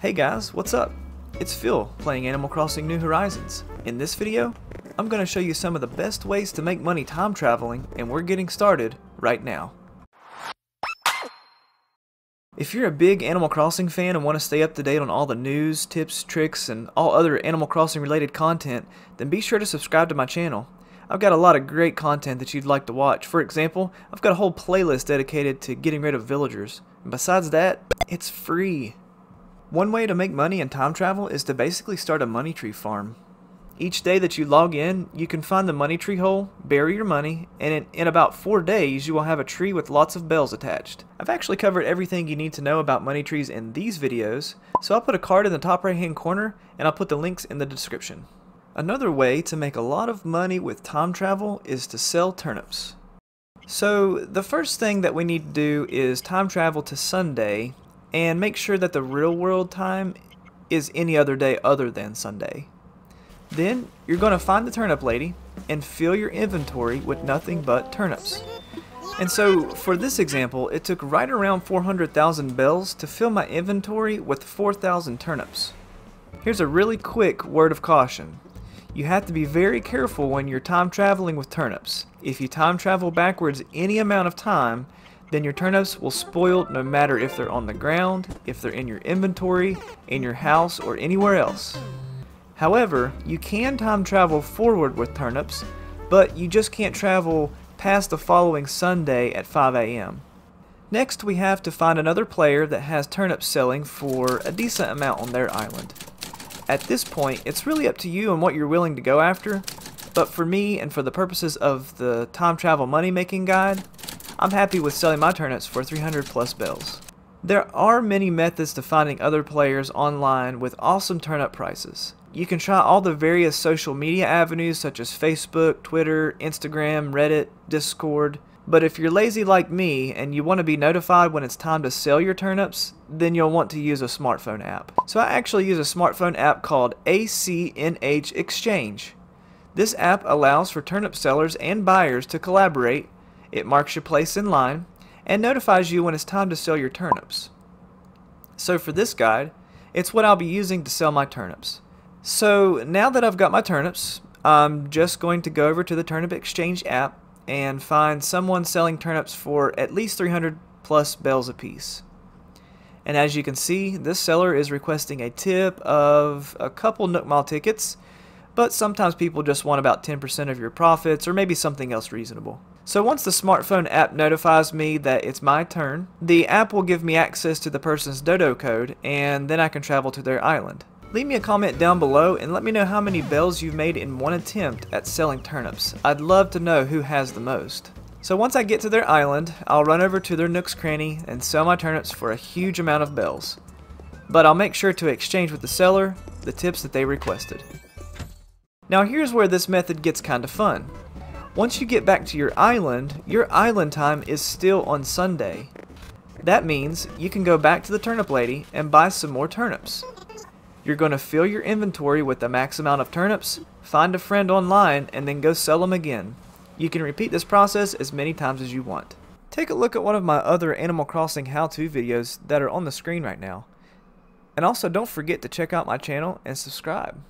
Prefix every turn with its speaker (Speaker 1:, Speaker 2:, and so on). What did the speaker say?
Speaker 1: Hey guys, what's up? It's Phil playing Animal Crossing New Horizons. In this video, I'm going to show you some of the best ways to make money time traveling and we're getting started right now. If you're a big Animal Crossing fan and want to stay up to date on all the news, tips, tricks, and all other Animal Crossing related content, then be sure to subscribe to my channel. I've got a lot of great content that you'd like to watch. For example, I've got a whole playlist dedicated to getting rid of villagers. And besides that, it's free. One way to make money in time travel is to basically start a money tree farm. Each day that you log in, you can find the money tree hole, bury your money, and in, in, about four days you will have a tree with lots of bells attached. I've actually covered everything you need to know about money trees in these videos, so I'll put a card in the top right hand corner and I'll put the links in the description. Another way to make a lot of money with time travel is to sell turnips. So the first thing that we need to do is time travel to Sunday and make sure that the real world time is any other day other than Sunday. Then you're going to find the turnip lady and fill your inventory with nothing but turnips. And so for this example, it took right around 400,000 bells to fill my inventory with 4,000 turnips. Here's a really quick word of caution. You have to be very careful when you're time traveling with turnips. If you time travel backwards any amount of time, then your turnips will spoil no matter if they're on the ground, if they're in your inventory, in your house, or anywhere else. However, you can time travel forward with turnips, but you just can't travel past the following Sunday at 5 a.m. Next, we have to find another player that has turnips selling for a decent amount on their island. At this point, it's really up to you and what you're willing to go after, but for me and for the purposes of the time travel money making guide, I'm happy with selling my turnips for 300 plus bells. There are many methods to finding other players online with awesome turnip prices. You can try all the various social media avenues such as Facebook, Twitter, Instagram, Reddit, Discord. But if you're lazy like me and you want to be notified when it's time to sell your turnips, then you'll want to use a smartphone app. So I actually use a smartphone app called ACNH Exchange. This app allows for turnip sellers and buyers to collaborate it marks your place in line and notifies you when it's time to sell your turnips. So for this guide, it's what I'll be using to sell my turnips. So now that I've got my turnips, I'm just going to go over to the Turnip Exchange app and find someone selling turnips for at least 300 plus bells apiece. And as you can see, this seller is requesting a tip of a couple Nook tickets, but sometimes people just want about 10% of your profits or maybe something else reasonable. So once the smartphone app notifies me that it's my turn, the app will give me access to the person's dodo code and then I can travel to their island. Leave me a comment down below and let me know how many bells you've made in one attempt at selling turnips. I'd love to know who has the most. So once I get to their island, I'll run over to their nook's cranny and sell my turnips for a huge amount of bells. But I'll make sure to exchange with the seller the tips that they requested. Now here's where this method gets kinda fun. Once you get back to your island, your island time is still on Sunday. That means you can go back to the turnip lady and buy some more turnips. You're going to fill your inventory with the max amount of turnips, find a friend online, and then go sell them again. You can repeat this process as many times as you want. Take a look at one of my other Animal Crossing how-to videos that are on the screen right now. And also don't forget to check out my channel and subscribe.